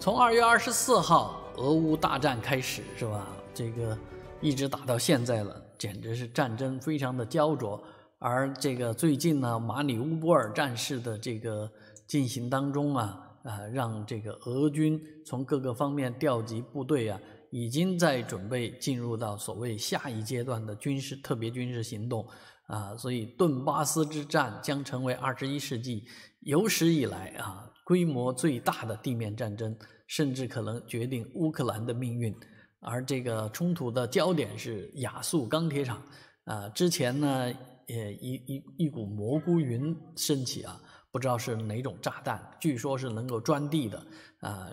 从二月二十四号俄乌大战开始，是吧？这个一直打到现在了，简直是战争非常的焦灼。而这个最近呢，马里乌波尔战事的这个进行当中啊，啊，让这个俄军从各个方面调集部队啊，已经在准备进入到所谓下一阶段的军事特别军事行动，啊，所以顿巴斯之战将成为二十一世纪有史以来啊规模最大的地面战争，甚至可能决定乌克兰的命运。而这个冲突的焦点是亚速钢铁厂，啊，之前呢，也一一一股蘑菇云升起啊，不知道是哪种炸弹，据说是能够钻地的，啊。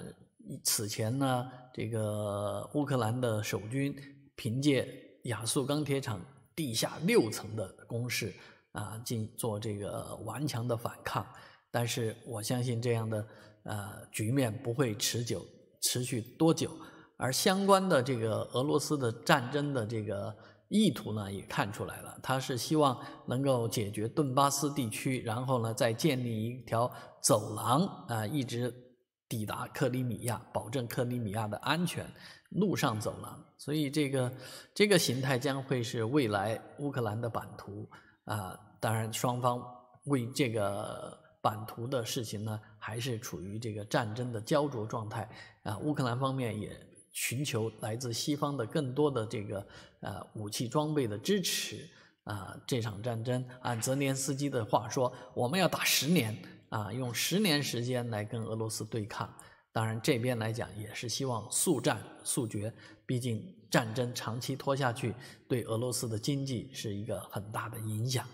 此前呢，这个乌克兰的守军凭借亚速钢铁厂地下六层的工事啊，进做这个顽强的反抗。但是我相信这样的呃局面不会持久，持续多久？而相关的这个俄罗斯的战争的这个意图呢，也看出来了，他是希望能够解决顿巴斯地区，然后呢再建立一条走廊啊，一直。抵达克里米亚，保证克里米亚的安全，陆上走廊。所以，这个这个形态将会是未来乌克兰的版图啊。当然，双方为这个版图的事情呢，还是处于这个战争的焦灼状态啊。乌克兰方面也寻求来自西方的更多的这个呃武器装备的支持啊。这场战争，按泽连斯基的话说，我们要打十年。啊，用十年时间来跟俄罗斯对抗，当然这边来讲也是希望速战速决，毕竟战争长期拖下去，对俄罗斯的经济是一个很大的影响。